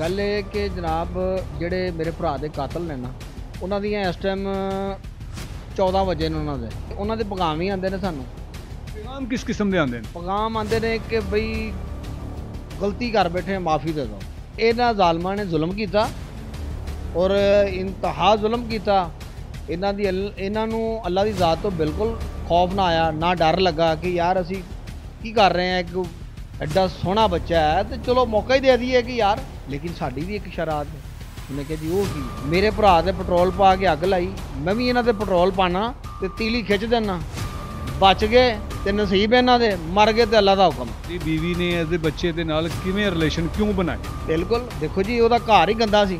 ਗੱਲ ਇਹ ਕਿ ਜਨਾਬ ਜਿਹੜੇ ਮੇਰੇ ਭਰਾ ਦੇ ਕਾਤਲ ਨੇ ਨਾ ਉਹਨਾਂ ਦੀਆਂ ਇਸ ਟਾਈਮ 14 ਵਜੇ ਨੂੰ ਉਹਨਾਂ ਦੇ ਉਹਨਾਂ ਦੇ ਪੈਗਾਮ ਹੀ ਆਉਂਦੇ ਨੇ ਸਾਨੂੰ ਪੈਗਾਮ ਕਿਸ ਕਿਸਮ ਦੇ ਆਉਂਦੇ ਨੇ ਪੈਗਾਮ ਆਉਂਦੇ ਨੇ ਕਿ ਬਈ ਗਲਤੀ ਕਰ ਬੈਠੇ ਮਾਫੀ ਦੇ ਦਿਓ ਇਹਨਾਂ ਜ਼ਾਲਮਾਂ ਨੇ ਜ਼ੁਲਮ ਕੀਤਾ ਔਰ ਇੰਤਹਾ ਜ਼ੁਲਮ ਕੀਤਾ ਇਹਨਾਂ ਦੀ ਇਹਨਾਂ ਨੂੰ ਅੱਲਾ ਦੀ ਜ਼ਾਤ ਤੋਂ ਬਿਲਕੁਲ ਖੌਫ ਨਾ ਆਇਆ ਨਾ ਡਰ ਲੱਗਾ ਕਿ ਯਾਰ ਅਸੀਂ ਕੀ ਕਰ ਰਹੇ ਹਾਂ ਇੱਕ ਐਡਾ ਸੋਹਣਾ ਬੱਚਾ ਹੈ ਤੇ ਚਲੋ ਮੌਕਾ ਹੀ ਦੇ ਦਈਏ ਕਿ ਯਾਰ ਲੇਕਿਨ ਸਾਡੀ ਵੀ ਇੱਕ ਸ਼ਰਾਤ ਹੈ ਉਹਨੇ ਕਿਹਾ ਜੀ ਉਹ ਕੀ ਮੇਰੇ ਭਰਾ ਦੇ ਪੈਟਰੋਲ ਪਾ ਕੇ ਅੱਗ ਲਾਈ ਮੈਂ ਵੀ ਇਹਨਾਂ ਦੇ ਪੈਟਰੋਲ ਪਾਣਾ ਤੇ ਤੀਲੀ ਖਿੱਚ ਦੇਣਾ ਬਚ ਗਏ ਤੇ ਨਸੀਬ ਇਹਨਾਂ ਦੇ ਮਰ ਗਏ ਤੇ ਅੱਲਾ ਦਾ ਹੁਕਮ ਜੀ ਬੀਵੀ ਨੇ ਇਸ ਦੇ ਬੱਚੇ ਦੇ ਨਾਲ ਕਿਵੇਂ ਰਿਲੇਸ਼ਨ ਕਿਉਂ ਬਣਾਇਆ ਬਿਲਕੁਲ ਦੇਖੋ ਜੀ ਉਹਦਾ ਘਰ ਹੀ ਗੰਦਾ ਸੀ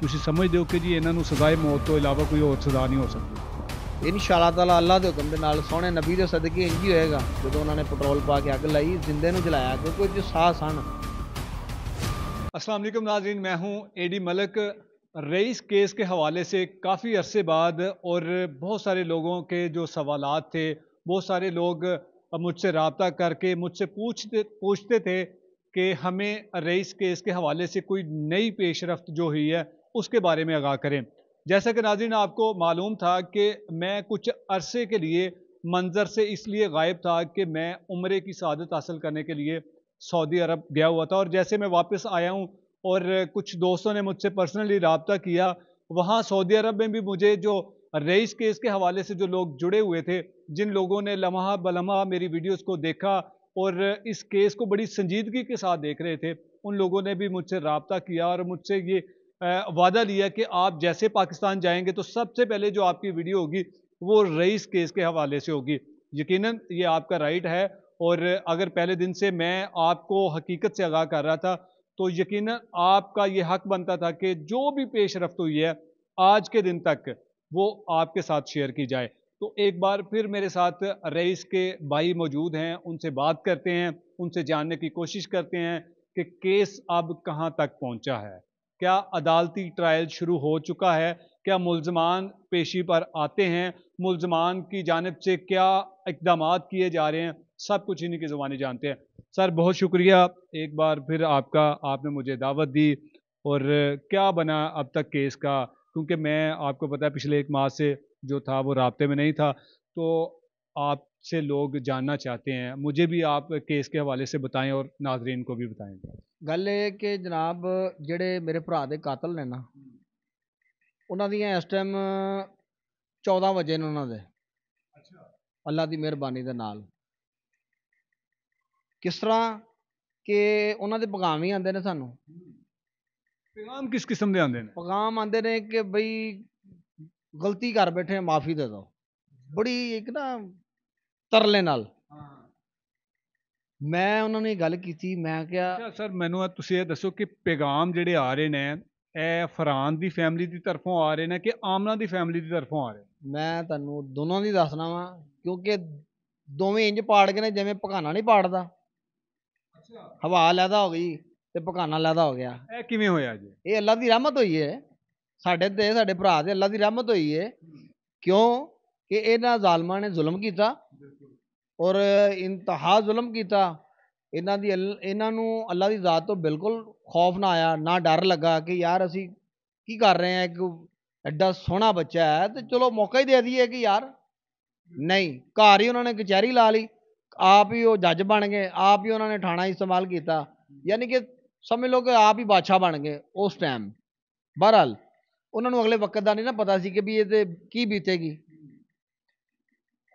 ਤੁਸੀਂ ਸਮਝਦੇ ਹੋ ਕਿ ਜੀ ਇਹਨਾਂ ਨੂੰ ਸਜ਼ਾਏ ਮੌਤ ਤੋਂ ਇਲਾਵਾ ਕੋਈ ਹੋਰ ਸਜ਼ਾ ਨਹੀਂ ਹੋ ਸਕਦੀ ਇਨਸ਼ਾਅੱਲਾ ਤਾਲਾ ਅੱਲਾ ਦੇ ਹੁਕਮ ਦੇ ਨਾਲ ਸੋਹਣੇ ਨਬੀ ਦੇ ਸਦਕੇ ਇੰਜ ਹੀ ਹੋਏਗਾ ਜਦੋਂ ਉਹਨਾਂ ਨੇ ਪੈਟਰੋਲ ਪਾ ਕੇ ਅੱਗ ਲਾਈ ਜਿੰਦੇ ਨੂੰ ਜਲਾਇਆ ਕਿਉਂਕਿ ਜੋ ਸਾਹ ਸਨ असलम नाजरीन मैं A D Malik Rais case के हवाले से काफ़ी अरसे बाद और बहुत सारे लोगों के जो सवाल थे बहुत सारे लोग मुझसे रबता करके मुझसे पूछते पूछते थे कि हमें रईस केस के हवाले से कोई नई पेशरफ जो हुई है उसके बारे में आगाह करें जैसा कि नाजरीन आपको मालूम था कि मैं कुछ अरसे के लिए मंजर से इसलिए गायब था कि मैं उम्र की शादत हासिल करने के लिए सऊदी अरब गया हुआ था और जैसे मैं वापस आया हूँ और कुछ दोस्तों ने मुझसे पर्सनली रबता किया वहाँ सऊदी अरब में भी मुझे जो रईस केस के हवाले से जो लोग जुड़े हुए थे जिन लोगों ने लम्हा बलम्हा मेरी वीडियोस को देखा और इस केस को बड़ी संजीदगी के साथ देख रहे थे उन लोगों ने भी मुझसे रबता किया और मुझसे ये वादा लिया कि आप जैसे पाकिस्तान जाएंगे तो सबसे पहले जो आपकी वीडियो होगी वो रईस केस के हवाले से होगी यकीनन ये आपका राइट है और अगर पहले दिन से मैं आपको हकीकत से आगाह कर रहा था तो यकीन आपका ये हक बनता था कि जो भी पेश रफ्त हुई है आज के दिन तक वो आपके साथ शेयर की जाए तो एक बार फिर मेरे साथ रईस के भाई मौजूद हैं उनसे बात करते हैं उनसे जानने की कोशिश करते हैं कि केस अब कहाँ तक पहुँचा है क्या अदालती ट्रायल शुरू हो चुका है क्या मुलजमान पेशी पर आते हैं मुलजमान की जानब से क्या इकदाम किए जा रहे हैं सब कुछ इन्हीं की ज़बानी जानते हैं सर बहुत शुक्रिया एक बार फिर आपका आपने मुझे दावत दी और क्या बना अब तक केस का क्योंकि मैं आपको पता है पिछले एक माह से जो था वो रबते में नहीं था तो आपसे लोग जानना चाहते हैं मुझे भी आप केस के हवाले से बताएं और नाजरीन को भी बताएं ਗੱਲ ਇਹ ਕਿ ਜਨਾਬ ਜਿਹੜੇ ਮੇਰੇ ਭਰਾ ਦੇ ਕਾਤਲ ਨੇ ਨਾ ਉਹਨਾਂ ਦੀਆਂ ਇਸ ਟਾਈਮ 14 ਵਜੇ ਨੇ ਉਹਨਾਂ ਦੇ ਅੱਛਾ ਅੱਲਾ ਦੀ ਮਿਹਰਬਾਨੀ ਦੇ ਨਾਲ ਕਿਸ ਤਰ੍ਹਾਂ ਕਿ ਉਹਨਾਂ ਦੇ ਪੈਗਾਮ ਹੀ ਆਉਂਦੇ ਨੇ ਸਾਨੂੰ ਪੈਗਾਮ ਕਿਸ ਕਿਸਮ ਦੇ ਆਉਂਦੇ ਨੇ ਪੈਗਾਮ ਆਉਂਦੇ ਨੇ ਕਿ ਬਈ ਗਲਤੀ ਕਰ ਬੈਠੇ ਮਾਫੀ ਦੇ ਦਿਓ ਬੜੀ ਇੱਕ ਨਾ ਤਰਲੇ ਨਾਲ ਮੈਂ ਉਹਨਾਂ ਨੇ ਗੱਲ ਕੀਤੀ ਮੈਂ ਕਿਹਾ ਸਰ ਮੈਨੂੰ ਤੁਸੀਂ ਇਹ ਦੱਸੋ ਕਿ ਪੈਗਾਮ ਜਿਹੜੇ ਆ ਰਹੇ ਨੇ ਇਹ ਫਰਾਨ ਦੀ ਫੈਮਿਲੀ ਦੀ ਤਰਫੋਂ ਆ ਰਹੇ ਨੇ ਕਿ ਆਮਨਾ ਦੀ ਫੈਮਿਲੀ ਦੀ ਤਰਫੋਂ ਆ ਰਹੇ ਮੈਂ ਤੁਹਾਨੂੰ ਦੋਨੋਂ ਦੀ ਦੱਸਣਾ ਵਾਂ ਕਿਉਂਕਿ ਦੋਵੇਂ ਇੰਜ ਪਾੜ ਗਏ ਨੇ ਜਿਵੇਂ ਪਕਾਨਾ ਨਹੀਂ ਪਾੜਦਾ ਅੱਛਾ ਹਵਾ ਲੈਦਾ ਹੋ ਗਈ ਤੇ ਪਕਾਨਾ ਲੈਦਾ ਹੋ ਗਿਆ ਇਹ ਕਿਵੇਂ ਹੋਇਆ ਜੀ ਇਹ ਅੱਲਾ ਦੀ ਰਹਿਮਤ ਹੋਈ ਏ ਸਾਡੇ ਤੇ ਸਾਡੇ ਭਰਾ ਤੇ ਅੱਲਾ ਦੀ ਰਹਿਮਤ ਹੋਈ ਏ ਕਿਉਂ ਕਿ ਇਹਨਾਂ ਜ਼ਾਲਮਾਂ ਨੇ ਜ਼ੁਲਮ ਕੀਤਾ ਔਰ ਇੰਤਹਾ ਜ਼ੁਲਮ ਕੀਤਾ ਇਹਨਾਂ ਦੀ ਇਹਨਾਂ ਨੂੰ ਅੱਲਾ ਦੀ ਜ਼ਾਤ ਤੋਂ ਬਿਲਕੁਲ ਖੌਫ ਨਾ ਆਇਆ ਨਾ ਡਰ ਲੱਗਾ ਕਿ ਯਾਰ ਅਸੀਂ ਕੀ ਕਰ ਰਹੇ ਹਾਂ ਇੱਕ ਐਡਾ ਸੋਹਣਾ ਬੱਚਾ ਹੈ ਤੇ ਚਲੋ ਮੌਕਾ ਹੀ ਦੇ ਦਈਏ ਕਿ ਯਾਰ ਨਹੀਂ ਘਰ ਹੀ ਉਹਨਾਂ ਨੇ ਕਚਹਿਰੀ ਲਾ ਲਈ ਆਪ ਹੀ ਉਹ ਜੱਜ ਬਣ ਗਏ ਆਪ ਹੀ ਉਹਨਾਂ ਨੇ ਥਾਣਾ ਇਸਤੇਮਾਲ ਕੀਤਾ ਯਾਨੀ ਕਿ ਸਮਝ ਲਓ ਕਿ ਆਪ ਹੀ ਬਾਦਸ਼ਾਹ ਬਣ ਗਏ ਉਸ ਟਾਈਮ ਬਹਰਾਲ ਉਹਨਾਂ ਨੂੰ ਅਗਲੇ ਵਕਤ ਦਾ ਨਹੀਂ ਨਾ ਪਤਾ ਸੀ ਕਿ ਵੀ ਇਹ ਤੇ ਕੀ ਬੀਤੇਗੀ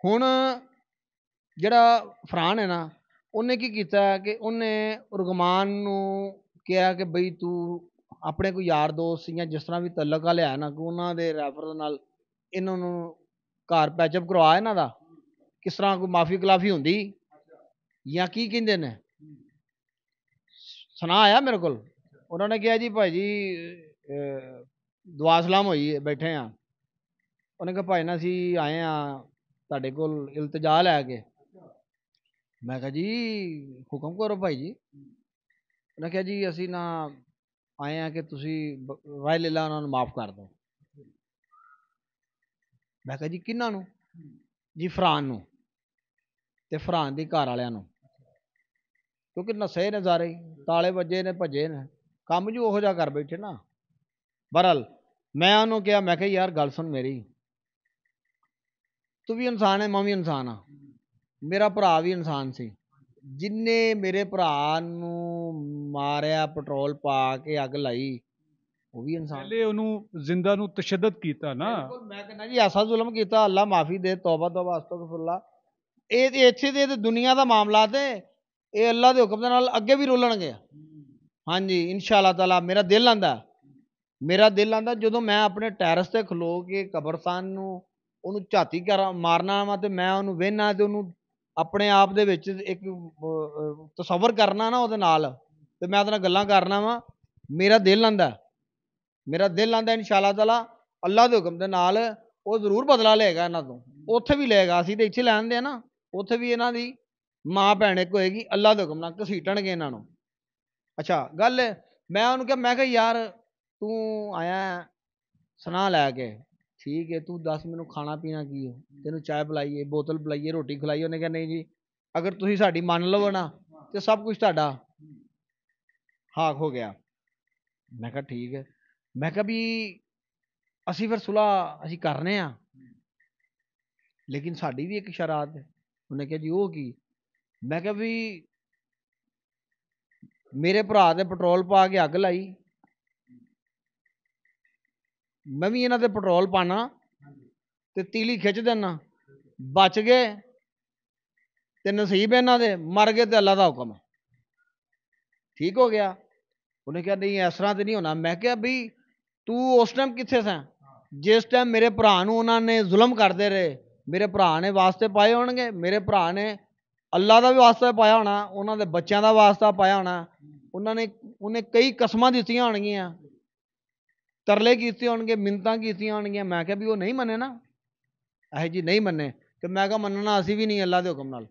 ਹੁਣ ਜਿਹੜਾ ਫਰਾਨ ਹੈ ਨਾ ਉਹਨੇ ਕੀ ਕੀਤਾ ਕਿ ਉਹਨੇ ਰੁਗਮਾਨ ਨੂੰ ਕਿਹਾ ਕਿ ਬਈ ਤੂੰ ਆਪਣੇ ਕੋਈ ਯਾਰ ਦੋਸਤ ਜਾਂ ਜਿਸ ਤਰ੍ਹਾਂ ਵੀ ਤਲਕ ਆ ਲਿਆ ਨਾ ਕਿ ਉਹਨਾਂ ਦੇ ਰੈਫਰ ਨਾਲ ਇਹਨਾਂ ਨੂੰ ਘਰ ਪੈਚਪ ਕਰਵਾ ਇਹਨਾਂ ਦਾ ਕਿਸ ਤਰ੍ਹਾਂ ਕੋਈ ਮਾਫੀ ਖਿਲਾਫੀ ਹੁੰਦੀ ਜਾਂ ਕੀ ਕਹਿੰਦੇ ਨੇ ਸੁਣਾ ਆਇਆ ਮੇਰੇ ਕੋਲ ਉਹਨਾਂ ਨੇ ਕਿਹਾ ਜੀ ਭਾਈ ਜੀ ਦੁਆ ਸਲਾਮ ਹੋਈ ਬੈਠੇ ਆ ਉਹਨੇ ਕਿਹਾ ਭਾਈ ਨਾ ਅਸੀਂ ਆਏ ਆ ਤੁਹਾਡੇ ਕੋਲ ਇਲਤਜਾ ਲੈ ਕੇ ਮੈਂ ਕਿਹਾ ਜੀ ਹੁਕਮ ਕਰੋ ਭਾਈ ਜੀ ਉਹਨਾਂ ਕਿਹਾ ਜੀ ਅਸੀਂ ਨਾ ਆਏ ਆ ਕਿ ਤੁਸੀਂ ਵਾਇਲ ਇਲਾ ਉਹਨਾਂ ਨੂੰ ਮਾਫ ਕਰ ਦਿਓ ਮੈਂ ਕਿਹਾ ਜੀ ਕਿੰਨਾਂ ਨੂੰ ਜੀ ਫਰਾਨ ਨੂੰ ਤੇ ਫਰਾਨ ਦੀ ਘਰ ਵਾਲਿਆਂ ਨੂੰ ਕਿਉਂਕਿ ਨਸੇ ਨੇ ਤਾਲੇ ਵੱਜੇ ਨੇ ਭੱਜੇ ਨੇ ਕੰਮ ਜੂ ਉਹੋ ਜਿਹਾ ਕਰ ਬੈਠੇ ਨਾ ਬਰਲ ਮੈਂ ਉਹਨੂੰ ਕਿਹਾ ਮੈਂ ਕਿਹਾ ਯਾਰ ਗੱਲ ਸੁਣ ਮੇਰੀ ਤੂੰ ਵੀ ਇਨਸਾਨ ਹੈ ਮੈਂ ਵੀ ਇਨਸਾਨ ਆ ਮੇਰਾ ਭਰਾ ਵੀ ਇਨਸਾਨ ਸੀ ਜਿੰਨੇ ਮੇਰੇ ਭਰਾ ਨੂੰ ਮਾਰਿਆ ਪੈਟਰੋਲ ਪਾ ਕੇ ਅੱਗ ਲਾਈ ਉਹ ਵੀ ਇਨਸਾਨ ਪਹਿਲੇ ਉਹਨੂੰ ਜ਼ਿੰਦਾ ਨੂੰ ਤਸ਼ੱਦਦ ਕੀਤਾ ਨਾ ਬਿਲਕੁਲ ਮੈਂ ਕਹਿੰਦਾ ਜੀ ਐਸਾ ਜ਼ੁਲਮ ਕੀਤਾ ਅੱਲਾ ਮਾਫੀ ਦੇ ਤੌਬਾ ਤੌਬਾ ਅਸਤਗਫਰullah ਇਹ ਤੇ ਇੱਥੇ ਦੇ ਤੇ ਦੁਨੀਆ ਦਾ ਮਾਮਲਾ ਤੇ ਇਹ ਅੱਲਾ ਦੇ ਹੁਕਮ ਦੇ ਨਾਲ ਅੱਗੇ ਵੀ ਰੋਲਣਗੇ ਹਾਂਜੀ ਇਨਸ਼ਾਅੱਲਾ ਤਾਲਾ ਮੇਰਾ ਦਿਲ ਆਂਦਾ ਮੇਰਾ ਦਿਲ ਆਂਦਾ ਜਦੋਂ ਮੈਂ ਆਪਣੇ ਟੈਰਸ ਤੇ ਖਲੋ ਕੇ ਕਬਰਸਤਾਨ ਨੂੰ ਉਹਨੂੰ ਝਾਤੀ ਕਰ ਮਾਰਨਾ ਵਾ ਤੇ ਮੈਂ ਉਹਨੂੰ ਵੇਹਨਾ ਤੇ ਉਹਨੂੰ ਆਪਣੇ ਆਪ ਦੇ ਵਿੱਚ ਇੱਕ ਤਸੱਵਰ ਕਰਨਾ ਨਾ ਉਹਦੇ ਨਾਲ ਤੇ ਮੈਂ ਉਹਦੇ ਨਾਲ ਗੱਲਾਂ ਕਰਨਾ ਵਾਂ ਮੇਰਾ ਦਿਲ ਆਂਦਾ ਮੇਰਾ ਦਿਲ ਆਂਦਾ ਇਨਸ਼ਾਅੱਲਾ ਤਾਲਾ ਅੱਲਾ ਦੇ ਹੁਕਮ ਦੇ ਨਾਲ ਉਹ ਜ਼ਰੂਰ ਬਦਲਾ ਲਏਗਾ ਇਹਨਾਂ ਤੋਂ ਉੱਥੇ ਵੀ ਲਏਗਾ ਅਸੀਂ ਤੇ ਇੱਥੇ ਲੈਣਦੇ ਆ ਨਾ ਉੱਥੇ ਵੀ ਇਹਨਾਂ ਦੀ ਮਾਂ ਭੈਣ ਇੱਕ ਹੋਏਗੀ ਅੱਲਾ ਦੇ ਹੁਕਮ ਨਾਲ ਘਸੀਟਣਗੇ ਇਹਨਾਂ ਨੂੰ ਅੱਛਾ ਗੱਲ ਮੈਂ ਉਹਨੂੰ ਕਿਹਾ ਮੈਂ ਕਿਹਾ ਯਾਰ ਤੂੰ ਆਇਆ ਸੁਨਾ ਲੈ ਕੇ ਠੀਕ ਹੈ ਤੂੰ ਦੱਸ ਮੈਨੂੰ ਖਾਣਾ ਪੀਣਾ ਕੀ ਹੈ ਤੈਨੂੰ ਚਾਹ ਪਲਾਈਏ ਬੋਤਲ ਪਲਾਈਏ ਰੋਟੀ ਖਲਾਈ ਉਹਨੇ ਕਿਹਾ ਨਹੀਂ ਜੀ ਅਗਰ ਤੁਸੀਂ ਸਾਡੀ ਮੰਨ ਲਵੋ ਨਾ ਤੇ ਸਭ ਕੁਝ ਤੁਹਾਡਾ ਹਾਕ ਹੋ ਗਿਆ ਮੈਂ ਕਿਹਾ ਠੀਕ ਹੈ ਮੈਂ ਕਿਹਾ ਵੀ ਅਸੀਂ ਫਿਰ ਸੁਲਾ ਅਸੀਂ ਕਰਨੇ ਆ ਲੇਕਿਨ ਸਾਡੀ ਵੀ ਇੱਕ ਸ਼ਰਤ ਹੈ ਉਹਨੇ ਕਿਹਾ ਜੀ ਉਹ ਕੀ ਮੈਂ ਕਿਹਾ ਵੀ ਮੇਰੇ ਭਰਾ ਦੇ ਪੈਟਰੋਲ ਪਾ ਕੇ ਅੱਗ ਲਾਈ ਮੈਂ ਵੀ ਇਹਨਾਂ ਤੇ ਪੈਟਰੋਲ ਪਾਣਾ ਤੇ ਤੀਲੀ ਖਿੱਚ ਦੇਣਾ ਬਚ ਗਏ ਤੇ ਨਸੀਬ ਇਹਨਾਂ ਦੇ ਮਰ ਗਏ ਤੇ ਅੱਲਾ ਦਾ ਹੁਕਮ ਠੀਕ ਹੋ ਗਿਆ ਉਹਨੇ ਕਿਹਾ ਨਹੀਂ ਇਸ ਤਰ੍ਹਾਂ ਤੇ ਨਹੀਂ ਹੋਣਾ ਮੈਂ ਕਿਹਾ ਵੀ ਤੂੰ ਉਸ ਟਾਈਮ ਕਿੱਥੇ ਸਾਂ ਜਿਸ ਟਾਈਮ ਮੇਰੇ ਭਰਾ ਨੂੰ ਉਹਨਾਂ ਨੇ ਜ਼ੁਲਮ ਕਰਦੇ ਰਹੇ ਮੇਰੇ ਭਰਾ ਨੇ ਵਾਸਤੇ ਪਾਏ ਹੋਣਗੇ ਮੇਰੇ ਭਰਾ ਨੇ ਅੱਲਾ ਦਾ ਵੀ ਵਾਸਤਾ ਪਾਇਆ ਹੋਣਾ ਉਹਨਾਂ ਦੇ ਬੱਚਿਆਂ ਦਾ ਵਾਸਤਾ ਪਾਇਆ ਹੋਣਾ ਉਹਨਾਂ ਨੇ ਉਹਨੇ ਕਈ ਕਸਮਾਂ ਦਿੱਤੀਆਂ ਹੋਣਗੀਆਂ ਤਰਲੇ ਕੀਤੇ ਹੋਣਗੇ ਮਿੰਤਾਂ ਕੀਤੀਆਂ ਹੋਣਗੀਆਂ ਮੈਂ ਕਿਹਾ ਵੀ ਉਹ ਨਹੀਂ ਮੰਨੇ ਨਾ ਇਹ ਜੀ ਨਹੀਂ ਮੰਨੇ ਤੇ ਮੈਂ ਕਿਹਾ ਮੰਨਣਾ ਅਸੀਂ ਵੀ ਨਹੀਂ ਅੱਲਾ ਦੇ ਹੁਕਮ ਨਾਲ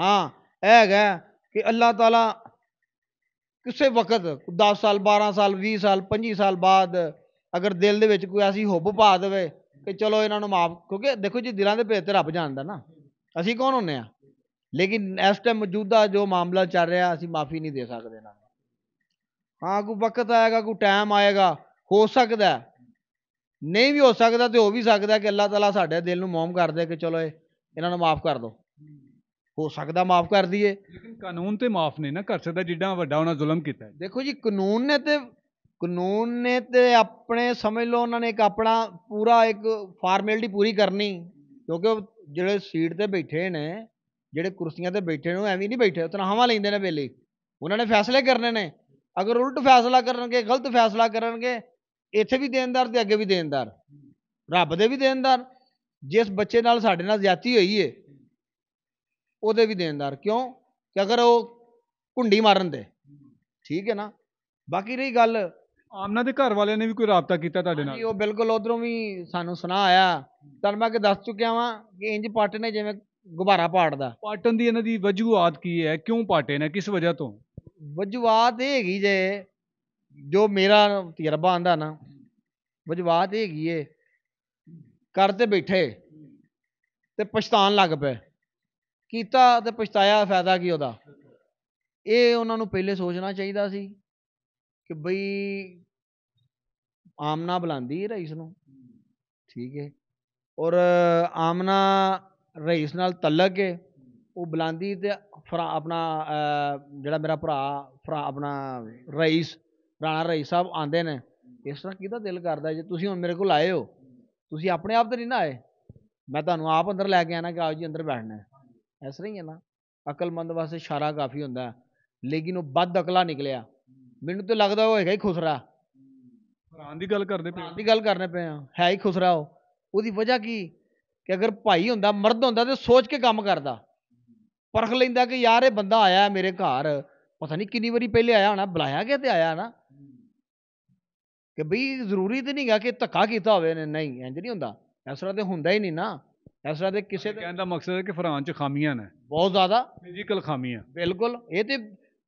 ਹਾਂ ਇਹ ਹੈਗਾ ਕਿ ਅੱਲਾ ਤਾਲਾ ਕਿਸੇ ਵਕਤ 10 ਸਾਲ 12 ਸਾਲ 20 ਸਾਲ 25 ਸਾਲ ਬਾਅਦ ਅਗਰ ਦਿਲ ਦੇ ਵਿੱਚ ਕੋਈ ਐਸੀ ਹੁਬ ਪਾ ਦੇਵੇ ਕਿ ਚਲੋ ਇਹਨਾਂ ਨੂੰ ਮਾਫ ਕਿਉਂਕਿ ਦੇਖੋ ਜੀ ਦਿਲਾਂ ਦੇ ਭੇਤ ਤੇ ਰੱਬ ਜਾਣਦਾ ਨਾ ਅਸੀਂ ਕੌਣ ਹੁੰਨੇ ਆ ਲੇਕਿਨ ਇਸ ਟਾਈਮ ਮੌਜੂਦਾ ਜੋ ਮਾਮਲਾ ਚੱਲ ਰਿਹਾ ਅਸੀਂ ਮਾਫੀ ਨਹੀਂ ਦੇ ਸਕਦੇ ਨਾ ਹਾਂ ਕੋਈ ਵਕਤ ਆਏਗਾ ਕੋਈ ਟਾਈਮ ਆਏਗਾ ਹੋ ਸਕਦਾ ਨਹੀਂ ਵੀ ਹੋ ਸਕਦਾ ਤੇ ਹੋ ਵੀ ਸਕਦਾ ਕਿ ਅੱਲਾਹ ਤਾਲਾ ਸਾਡੇ ਦਿਲ ਨੂੰ ਮੌਮ ਕਰ ਦੇ ਕਿ ਚਲੋ ਇਹਨਾਂ ਨੂੰ ਮਾਫ ਕਰ ਦੋ ਹੋ ਸਕਦਾ ਮਾਫ ਕਰ ਦਈਏ ਲੇਕਿਨ ਕਾਨੂੰਨ ਤੇ ਮਾਫ ਨਹੀਂ ਨਾ ਕਰ ਸਕਦਾ ਜਿੱਡਾ ਵੱਡਾ ਉਹਨਾਂ ਜ਼ੁਲਮ ਕੀਤਾ ਦੇਖੋ ਜੀ ਕਾਨੂੰਨ ਨੇ ਤੇ ਕਾਨੂੰਨ ਨੇ ਤੇ ਆਪਣੇ ਸਮਝ ਲਓ ਉਹਨਾਂ ਨੇ ਇੱਕ ਆਪਣਾ ਪੂਰਾ ਇੱਕ ਫਾਰਮੈਲਿਟੀ ਪੂਰੀ ਕਰਨੀ ਕਿਉਂਕਿ ਜਿਹੜੇ ਸੀਟ ਤੇ ਬੈਠੇ ਨੇ ਜਿਹੜੇ ਕੁਰਸੀਆਂ ਤੇ ਬੈਠੇ ਨੇ ਉਹ ਐਵੇਂ ਨਹੀਂ ਬੈਠੇ ਤਨਖਾਹਾਂ ਲੈਂਦੇ ਨੇ ਵੇਲੇ ਉਹਨਾਂ ਨੇ ਫੈਸਲੇ ਕਰਨੇ ਨੇ ਅਗਰ ਉਲਟ ਫੈਸਲਾ ਕਰਨਗੇ ਗਲਤ ਫੈਸਲਾ ਕਰਨਗੇ ਇੱਥੇ ਵੀ ਦੇਨਦਾਰ ਤੇ ਅੱਗੇ ਵੀ ਦੇਨਦਾਰ ਰੱਬ ਦੇ ਵੀ ਦੇਨਦਾਰ ਜਿਸ ਬੱਚੇ ਨਾਲ ਸਾਡੇ ਨਾਲ ਜ਼ਿਆਤੀ ਹੋਈ ਏ ਉਹਦੇ ਵੀ ਦੇਨਦਾਰ ਕਿਉਂ ਕਿ ਅਗਰ ਉਹ ਕੁੰਡੀ ਮਾਰਨ ਦੇ ਠੀਕ ਹੈ ਨਾ ਬਾਕੀ ਰਹੀ ਗੱਲ ਆਮਨਾ ਦੇ ਘਰ ਵਾਲਿਆਂ ਨੇ ਵੀ ਕੋਈ ਰਾਬਤਾ ਕੀਤਾ ਤੁਹਾਡੇ ਨਾਲ ਉਹ ਬਿਲਕੁਲ ਉਧਰੋਂ ਵੀ ਸਾਨੂੰ ਸੁਣਾ ਆਇਆ ਤਾਂ ਮੈਂ ਕਿ ਦੱਸ ਚੁੱਕਿਆ ਵਾਂ ਕਿ ਇੰਜ ਪਾਟੇ ਨੇ ਜਿਵੇਂ ਗੁਬਾਰਾ ਪਾੜਦਾ ਪਾਟਣ ਦੀ ਇਹਨਾਂ ਦੀ ਵਜੂਹਾਤ ਕੀ ਹੈ ਕਿਉਂ ਪਾਟੇ ਨੇ ਕਿਸ ਵਜ੍ਹਾ ਤੋਂ ਵਜਵਾਤ ਇਹ ਹੈਗੀ ਜੇ ਜੋ ਮੇਰਾ ਤਜਰਬਾ ਆਂਦਾ ਨਾ ਵਜਵਾਤ ਇਹ ਹੈਗੀ ਏ ਕਰ ਤੇ ਬੈਠੇ ਤੇ ਪਛਤਾਨ ਲੱਗ ਪਏ ਕੀਤਾ ਤੇ ਪਛਤਾਇਆ ਫਾਇਦਾ ਕੀ ਉਹਦਾ ਇਹ ਉਹਨਾਂ ਨੂੰ ਪਹਿਲੇ ਸੋਚਣਾ ਚਾਹੀਦਾ ਸੀ ਕਿ ਬਈ ਆਮਨਾ ਬੁਲਾਉਂਦੀ ਹੈ ਰਈਸ ਨੂੰ ਠੀਕ ਹੈ ਔਰ ਆਮਨਾ ਰਈਸ ਨਾਲ ਤਲਕ ਹੈ ਉਹ ਬਲਾਂਦੀ ਤੇ ਫਰਾ ਆਪਣਾ ਜਿਹੜਾ ਮੇਰਾ ਭਰਾ ਫਰਾ ਆਪਣਾ ਰਈਸ ਰਾਣਾ ਰਈਸ ਸਾਹਿਬ ਆਂਦੇ ਨੇ ਇਸ ਤਰ੍ਹਾਂ ਕਿਹਦਾ ਦਿਲ ਕਰਦਾ ਜੇ ਤੁਸੀਂ ਹੁਣ ਮੇਰੇ ਕੋਲ ਆਏ ਹੋ ਤੁਸੀਂ ਆਪਣੇ ਆਪ ਤੇ ਨਹੀਂ ਨਾ ਆਏ ਮੈਂ ਤੁਹਾਨੂੰ ਆਪ ਅੰਦਰ ਲੈ ਕੇ ਆਣਾ ਕਿ ਆਓ ਜੀ ਅੰਦਰ ਬੈਠਣਾ ਇਸ ਤਰ੍ਹਾਂ ਹੀ ਹੈ ਨਾ ਅਕਲਮੰਦ ਵਾਸਤੇ ਇਸ਼ਾਰਾ ਕਾਫੀ ਹੁੰਦਾ ਲੇਕਿਨ ਉਹ ਬਦ ਅਕਲਾ ਨਿਕਲਿਆ ਮੈਨੂੰ ਤੇ ਲੱਗਦਾ ਉਹ ਹੈਗਾ ਹੀ ਖੁਸਰਾ ਭਰਾਂ ਦੀ ਗੱਲ ਕਰਦੇ ਪਏ ਦੀ ਗੱਲ ਕਰਨੇ ਪਏ ਆ ਹੈ ਹੀ ਖੁਸਰਾ ਉਹ ਉਹਦੀ ਵਜ੍ਹਾ ਕੀ ਕਿ ਅਗਰ ਭਾਈ ਹੁੰਦਾ ਮਰਦ ਹੁੰਦਾ ਤੇ ਸੋਚ ਕੇ ਕੰਮ ਕਰਦਾ ਪਰਖ ਲੈਂਦਾ ਕਿ ਯਾਰ ਇਹ ਬੰਦਾ ਆਇਆ ਮੇਰੇ ਘਰ ਪਤਾ ਨਹੀਂ ਕਿੰਨੀ ਵਾਰੀ ਪਹਿਲੇ ਆਇਆ ਹੋਣਾ ਬੁਲਾਇਆ ਗਿਆ ਤੇ ਆਇਆ ਨਾ ਕਿ ਬਈ ਜ਼ਰੂਰੀ ਤੇ ਨਹੀਂਗਾ ਕਿ ਧੱਕਾ ਕੀਤਾ ਹੋਵੇ ਨੇ ਨਹੀਂ ਇੰਜ ਨਹੀਂ ਹੁੰਦਾ ਇਸ ਤਰ੍ਹਾਂ ਤੇ ਹੁੰਦਾ ਹੀ ਨਹੀਂ ਨਾ ਇਸ ਤਰ੍ਹਾਂ ਦੇ ਕਿਸੇ ਕਹਿਣ ਦਾ ਮਕਸਦ ਹੈ ਕਿ ਫਰਾਂਚ ਚ ਖਾਮੀਆਂ ਨੇ ਬਹੁਤ ਜ਼ਿਆਦਾ ਫਿਜ਼ੀਕਲ ਖਾਮੀਆਂ ਬਿਲਕੁਲ ਇਹ ਤੇ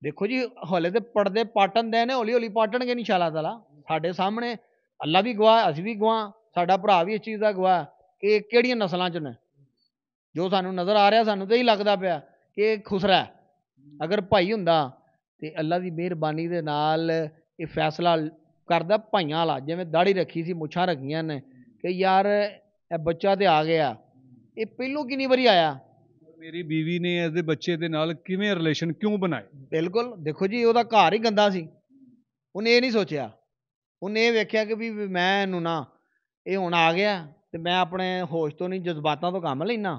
ਦੇਖੋ ਜੀ ਹੌਲੇ ਤੇ ਪੜਦੇ ਪਾਟਣ ਦੇ ਨੇ ਹੌਲੀ ਹੌਲੀ ਪਾਟਣਗੇ ਇਨਸ਼ਾਅੱਲਾ ਤਾਲਾ ਸਾਡੇ ਸਾਹਮਣੇ ਅੱਲਾ ਵੀ ਗਵਾਹ ਅਸੀਂ ਵੀ ਗਵਾਹ ਸਾਡਾ ਭਰਾ ਵੀ ਇਸ ਚੀਜ਼ ਦਾ ਗਵਾਹ ਕਿ ਕਿਹੜੀਆਂ ਨਸਲਾਂ ਚ ਨੇ ਜੋ ਸਾਨੂੰ ਨਜ਼ਰ ਆ ਰਿਹਾ ਸਾਨੂੰ ਤੇ ਹੀ ਲੱਗਦਾ ਪਿਆ ਇਹ ਖੁਸਰਾ ਅਗਰ ਭਾਈ ਹੁੰਦਾ ਤੇ ਅੱਲਾ ਦੀ ਮਿਹਰਬਾਨੀ ਦੇ ਨਾਲ ਇਹ ਫੈਸਲਾ ਕਰਦਾ ਭਾਈਆਂ ਵਾਲਾ ਜਿਵੇਂ ਦਾੜੀ ਰੱਖੀ ਸੀ ਮੁੱਛਾਂ ਰੱਖੀਆਂ ਨੇ ਕਿ ਯਾਰ ਇਹ ਬੱਚਾ ਤੇ ਆ ਗਿਆ ਇਹ ਪਹਿਲੋਂ ਕਿੰਨੀ ਵਾਰੀ ਆਇਆ ਮੇਰੀ بیوی ਨੇ ਇਸ ਦੇ ਬੱਚੇ ਦੇ ਨਾਲ ਕਿਵੇਂ ਰਿਲੇਸ਼ਨ ਕਿਉਂ ਬਣਾਏ ਬਿਲਕੁਲ ਦੇਖੋ ਜੀ ਉਹਦਾ ਘਰ ਹੀ ਗੰਦਾ ਸੀ ਉਹਨੇ ਇਹ ਨਹੀਂ ਸੋਚਿਆ ਉਹਨੇ ਇਹ ਵੇਖਿਆ ਕਿ ਵੀ ਮੈਂ ਇਹਨੂੰ ਨਾ ਇਹ ਹੁਣ ਆ ਗਿਆ ਤੇ ਮੈਂ ਆਪਣੇ ਹੋਸ਼ ਤੋਂ ਨਹੀਂ ਜਜ਼ਬਾਤਾਂ ਤੋਂ ਕੰਮ ਲੈਣਾ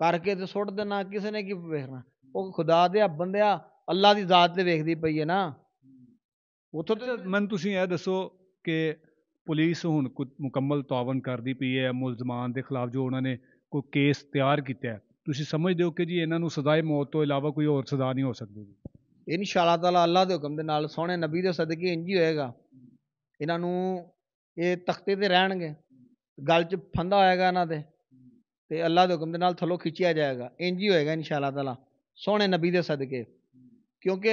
ਕਰਕੇ ਤੇ ਸੁੱਟ ਦੇਣਾ ਕਿਸੇ ਨੇ ਕੀ ਵੇਖਣਾ ਉਹ ਖੁਦਾ ਦੇ ਆ ਬੰਦਿਆ ਅੱਲਾ ਦੀ ਜ਼ਾਤ ਤੇ ਵੇਖਦੀ ਪਈ ਹੈ ਨਾ ਉਥੋਂ ਤੇ ਮੈਨੂੰ ਤੁਸੀਂ ਇਹ ਦੱਸੋ ਕਿ ਪੁਲਿਸ ਹੁਣ ਮੁਕੰਮਲ ਤਾਵਨ ਕਰਦੀ ਪਈ ਹੈ ਮੁਲਜ਼ਮਾਨ ਦੇ ਖਿਲਾਫ ਜੋ ਉਹਨਾਂ ਨੇ ਕੋਈ ਕੇਸ ਤਿਆਰ ਕੀਤਾ ਤੁਸੀਂ ਸਮਝਦੇ ਹੋ ਕਿ ਜੀ ਇਹਨਾਂ ਨੂੰ ਸਜ਼ਾਏ ਮੌਤ ਤੋਂ ਇਲਾਵਾ ਕੋਈ ਹੋਰ ਸਜ਼ਾ ਨਹੀਂ ਹੋ ਸਕਦੀ ਜੀ ਅੱਲਾਹ ਤਾਲਾ ਅੱਲਾ ਦੇ ਹੁਕਮ ਦੇ ਨਾਲ ਸੋਹਣੇ ਨਬੀ ਦੇ ਸਦਕੇ ਇੰਜ ਹੀ ਹੋਏਗਾ ਇਹਨਾਂ ਨੂੰ ਇਹ ਤਖਤੇ ਤੇ ਰਹਿਣਗੇ ਗੱਲ 'ਚ ਫੰਦਾ ਹੋਏਗਾ ਇਹਨਾਂ ਦੇ ਤੇ ਅੱਲਾ ਦੇ ਹੁਕਮ ਦੇ ਨਾਲ ਥੱਲੋਂ ਖਿੱਚਿਆ ਜਾਏਗਾ ਇੰਜ ਹੀ ਹੋਏਗਾ ਇਨਸ਼ਾ ਅੱਲਾ ਤਾਲਾ ਸੋਹਣੇ ਨਬੀ ਦੇ ਸਦਕੇ ਕਿਉਂਕਿ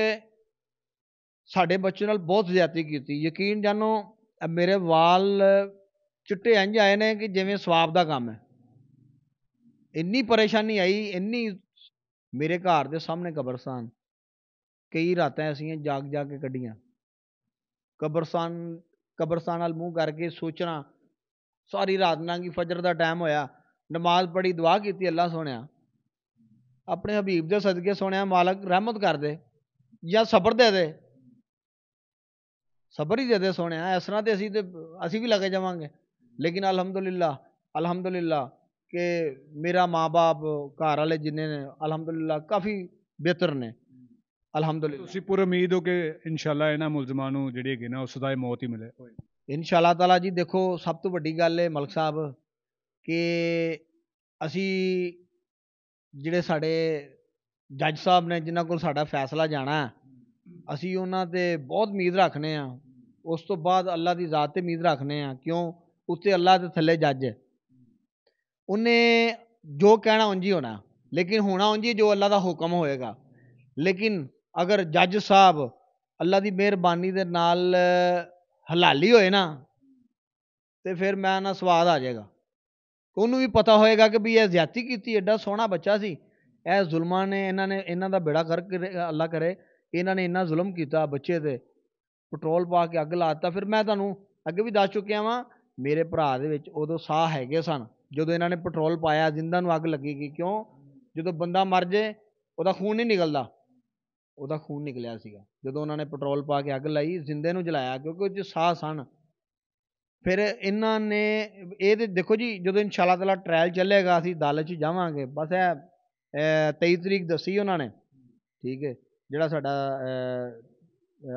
ਸਾਡੇ ਬੱਚੇ ਨਾਲ ਬਹੁਤ ਜ਼ਿਆਤੀ ਕੀਤੀ ਯਕੀਨ ਜਾਨੋ ਮੇਰੇ ਵਾਲ ਚਿੱਟੇ ਇੰਜ ਆਏ ਨੇ ਕਿ ਜਿਵੇਂ ਸਵਾਬ ਦਾ ਕੰਮ ਹੈ ਇੰਨੀ ਪਰੇਸ਼ਾਨੀ ਆਈ ਇੰਨੀ ਮੇਰੇ ਘਰ ਦੇ ਸਾਹਮਣੇ ਕਬਰਸਤਾਨ ਕਈ ਰਾਤਾਂ ਅਸੀਂ ਜਾਗ ਜਾ ਕੇ ਕੱਢੀਆਂ ਕਬਰਸਤਾਨ ਕਬਰਸਤਾਨ ਨਾਲ ਮੂੰਹ ਕਰਕੇ ਸੋਚਣਾ ਸਾਰੀ ਰਾਤ ਲੰਘੀ ਫਜਰ ਦਾ ਟਾਈਮ ਹੋਇਆ ਨਮਾਜ਼ ਪੜ੍ਹੀ ਦੁਆ ਕੀਤੀ ਅੱਲਾ ਸੋਹਣਿਆ ਆਪਣੇ ਹਬੀਬ ਦੇ ਸਦਕੇ ਸੋਹਣਿਆ ਮਾਲਕ ਰਹਿਮਤ ਕਰ ਦੇ ਜਾਂ ਸਬਰ ਦੇ ਦੇ ਸਬਰ ਹੀ ਦੇ ਦੇ ਸੋਹਣਿਆ ਇਸ ਤਰ੍ਹਾਂ ਤੇ ਅਸੀਂ ਤੇ ਅਸੀਂ ਵੀ ਲੱਗੇ ਜਾਵਾਂਗੇ ਲੇਕਿਨ ਅਲਹਮਦੁਲਿਲਾ ਅਲਹਮਦੁਲਿਲਾ ਕਿ ਮੇਰਾ ਮਾਪੇ ਘਰ ਵਾਲੇ ਜਿੰਨੇ ਨੇ ਅਲਹਮਦੁਲਿਲਾ ਕਾਫੀ ਬਿਹਤਰ ਨੇ ਅਲਹਮਦੁਲਿਲਾ ਤੁਸੀਂ ਪੂਰ ਉਮੀਦ ਹੋ ਕਿ ਇਨਸ਼ਾਅੱਲਾ ਇਹਨਾਂ ਮੁਲਜ਼ਮਾਂ ਨੂੰ ਜਿਹੜੇ ਹੈਗੇ ਨਾ ਦਾ ਸਦਾਏ ਮੌਤ ਹੀ ਮਿਲੇ ਇਨਸ਼ਾਅੱਲਾ ਤਾਲਾ ਜੀ ਦੇਖੋ ਸਭ ਤੋਂ ਵੱਡੀ ਗੱਲ ਹੈ ਮਲਕ ਸਾਹਿਬ ਕਿ ਅਸੀਂ ਜਿਹੜੇ ਸਾਡੇ ਜੱਜ ਸਾਹਿਬ ਨੇ ਜਿਨ੍ਹਾਂ ਕੋਲ ਸਾਡਾ ਫੈਸਲਾ ਜਾਣਾ ਅਸੀਂ ਉਹਨਾਂ 'ਤੇ ਬਹੁਤ ਉਮੀਦ ਰੱਖਨੇ ਆ ਉਸ ਤੋਂ ਬਾਅਦ ਅੱਲਾ ਦੀ ਜ਼ਾਤ 'ਤੇ ਉਮੀਦ ਰੱਖਨੇ ਆ ਕਿਉਂ ਉੱਤੇ ਅੱਲਾ ਦੇ ਥੱਲੇ ਜੱਜ ਹੈ ਉਹਨੇ ਜੋ ਕਹਿਣਾ ਉਂਝ ਹੀ ਹੋਣਾ ਲੇਕਿਨ ਹੋਣਾ ਉਂਝ ਹੀ ਜੋ ਅੱਲਾ ਦਾ ਹੁਕਮ ਹੋਏਗਾ ਲੇਕਿਨ ਅਗਰ ਜੱਜ ਸਾਹਿਬ ਅੱਲਾ ਦੀ ਮਿਹਰਬਾਨੀ ਦੇ ਨਾਲ ਹਲਾਲੀ ਹੋਏ ਨਾ ਤੇ ਫਿਰ ਮੈਂ ਨਾ ਸਵਾਦ ਆ ਜਾਏਗਾ ਉਹਨੂੰ ਵੀ ਪਤਾ ਹੋਏਗਾ ਕਿ ਵੀ ਇਹ ਜ਼ਿਆਤੀ ਕੀਤੀ ਐਡਾ ਸੋਹਣਾ ਬੱਚਾ ਸੀ ਇਹ ਜ਼ੁਲਮਾਂ ਨੇ ਇਹਨਾਂ ਨੇ ਇਹਨਾਂ ਦਾ ਬੇੜਾ ਕਰ ਅੱਲਾ ਕਰੇ ਇਹਨਾਂ ਨੇ ਇੰਨਾ ਜ਼ੁਲਮ ਕੀਤਾ ਬੱਚੇ ਤੇ ਪੈਟਰੋਲ ਪਾ ਕੇ ਅੱਗ ਲਾਤਾ ਫਿਰ ਮੈਂ ਤੁਹਾਨੂੰ ਅੱਗੇ ਵੀ ਦੱਸ ਚੁੱਕਿਆ ਵਾਂ ਮੇਰੇ ਭਰਾ ਦੇ ਵਿੱਚ ਉਦੋਂ ਸਾਹ ਹੈਗੇ ਸਨ ਜਦੋਂ ਇਹਨਾਂ ਨੇ ਪੈਟਰੋਲ ਪਾਇਆ ਜਿੰਦਾਂ ਨੂੰ ਅੱਗ ਲੱਗੀ ਕਿ ਕਿਉਂ ਜਦੋਂ ਬੰਦਾ ਮਰ ਜੇ ਉਹਦਾ ਖੂਨ ਨਹੀਂ ਨਿਕਲਦਾ ਉਹਦਾ ਖੂਨ ਨਿਕਲਿਆ ਸੀਗਾ ਜਦੋਂ ਉਹਨਾਂ ਨੇ ਪੈਟਰੋਲ ਪਾ ਕੇ ਅੱਗ ਲਾਈ ਜ਼ਿੰਦੇ ਨੂੰ ਜਲਾਇਆ ਕਿਉਂਕਿ ਉਹ ਚ ਸਾਹ ਸਨ ਫਿਰ ਇਹਨਾਂ ਨੇ ਇਹ ਤੇ ਦੇਖੋ ਜੀ ਜਦੋਂ ਇਨਸ਼ਾਅੱਲਾ ਤਾਲਾ ਟ੍ਰਾਇਲ ਚੱਲੇਗਾ ਅਸੀਂ ਦਲ 'ਚ ਜਾਵਾਂਗੇ ਬਸ ਇਹ 23 ਤਰੀਕ ਦੱਸੀ ਉਹਨਾਂ ਨੇ ਠੀਕ ਹੈ ਜਿਹੜਾ ਸਾਡਾ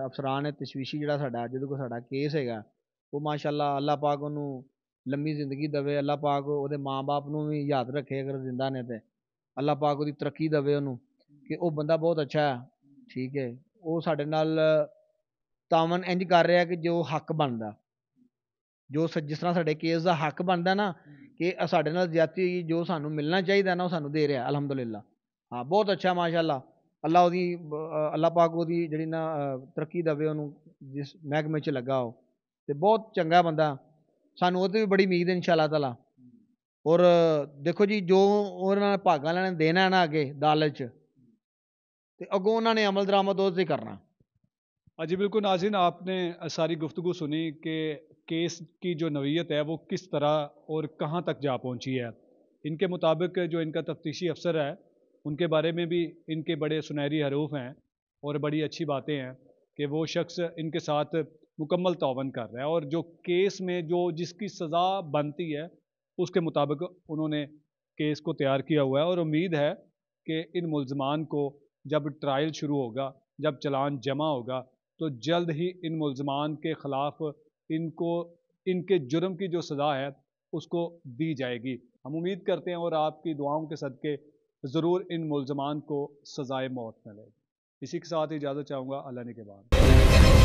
ਅਫਸਰਾਨ ਹੈ ਤਸ਼ਵੀਸ਼ੀ ਜਿਹੜਾ ਸਾਡਾ ਜਿਹਦੇ ਕੋ ਸਾਡਾ ਕੇਸ ਹੈਗਾ ਉਹ ਮਾਸ਼ਾਅੱਲਾ ਅੱਲਾਹ ਪਾਕ ਉਹਨੂੰ ਲੰਮੀ ਜ਼ਿੰਦਗੀ ਦਵੇ ਅੱਲਾਹ ਪਾਕ ਉਹਦੇ ਮਾਂ-ਬਾਪ ਨੂੰ ਵੀ ਯਾਦ ਰੱਖੇ ਅਗਰ ਜ਼ਿੰਦਾ ਨੇ ਤੇ ਅੱਲਾਹ ਪਾਕ ਉਹਦੀ ਤਰੱਕੀ ਦਵੇ ਉਹਨੂੰ ਕਿ ਉਹ ਬੰਦਾ ਬਹੁਤ ਅੱਛਾ ਹੈ ਠੀਕ ਹੈ ਉਹ ਸਾਡੇ ਨਾਲ ਤਾਵਨ ਇੰਜ ਕਰ ਰਿਹਾ ਕਿ ਜੋ ਹੱਕ ਬਣਦਾ ਜੋ ਸ- ਜਿਸ ਤਰ੍ਹਾਂ ਸਾਡੇ ਕੇਸ ਦਾ ਹੱਕ ਬਣਦਾ ਨਾ ਕਿ ਆ ਸਾਡੇ ਨਾਲ ਜ਼ਿਆਦਤੀ ਹੋਈ ਜੋ ਸਾਨੂੰ ਮਿਲਣਾ ਚਾਹੀਦਾ ਨਾ ਉਹ ਸਾਨੂੰ ਦੇ ਰਿਹਾ ਅਲਹਮਦੁਲਿਲਾ ਹਾਂ ਬਹੁਤ ਅੱਛਾ ਮਾਸ਼ਾਅੱਲਾ ਅੱਲਾ ਉਹਦੀ ਅੱਲਾ ਪਾਕ ਉਹਦੀ ਜਿਹੜੀ ਨਾ ਤਰੱਕੀ ਦਵੇ ਉਹਨੂੰ ਜਿਸ ਮਹਿਕਮੇ 'ਚ ਲੱਗਾ ਉਹ ਤੇ ਬਹੁਤ ਚੰਗਾ ਬੰਦਾ ਸਾਨੂੰ ਉਹਦੇ ਵੀ ਬੜੀ ਉਮੀਦ ਹੈ ਇਨਸ਼ਾ ਅੱਲਾ ਤਾਲਾ ਔਰ ਦੇਖੋ ਜੀ ਜੋ ਉਹਨਾਂ ਨੇ ਭਾਗਾ ਵਾਲਿਆਂ ਦੇਣਾ ਨਾ ਅੱਗੇ ਦਾਲਚ 'ਚ ਤੇ ਅਗੋਂ ਉਹਨਾਂ ਨੇ ਅਮਲ ਦਰਾਮਦ ਉਹਦੇ ਕਰਨਾ ਅਜੀ ਬਿਲਕੁਲ ਨਾਜ਼ਰੀਨ ਆਪਨੇ ਸਾਰੀ ਗੁਫ਼ਤਗੂ ਸੁਣੀ ਕਿ केस की जो नवीयत है वो किस तरह और कहाँ तक जा पहुँची है इनके मुताबिक जो इनका तफ्तीशी अफसर है उनके बारे में भी इनके बड़े सुनहरी हरूफ हैं और बड़ी अच्छी बातें हैं कि वो शख्स इनके साथ मुकम्मल तावन कर रहा है और जो केस में जो जिसकी सज़ा बनती है उसके मुताबिक उन्होंने केस को तैयार किया हुआ है और उम्मीद है कि इन मुलजमान को जब ट्रायल शुरू होगा जब चलान जमा होगा तो जल्द ही इन मुलजमान के ख़िलाफ़ इनको इनके जुर्म की जो सज़ा है उसको दी जाएगी हम उम्मीद करते हैं और आपकी दुआओं के सदक़े ज़रूर इन मुलजमान को सज़ाए मौत मिलेगी इसी के साथ इजाज़त चाहूँगा अल्लाह ने के बाद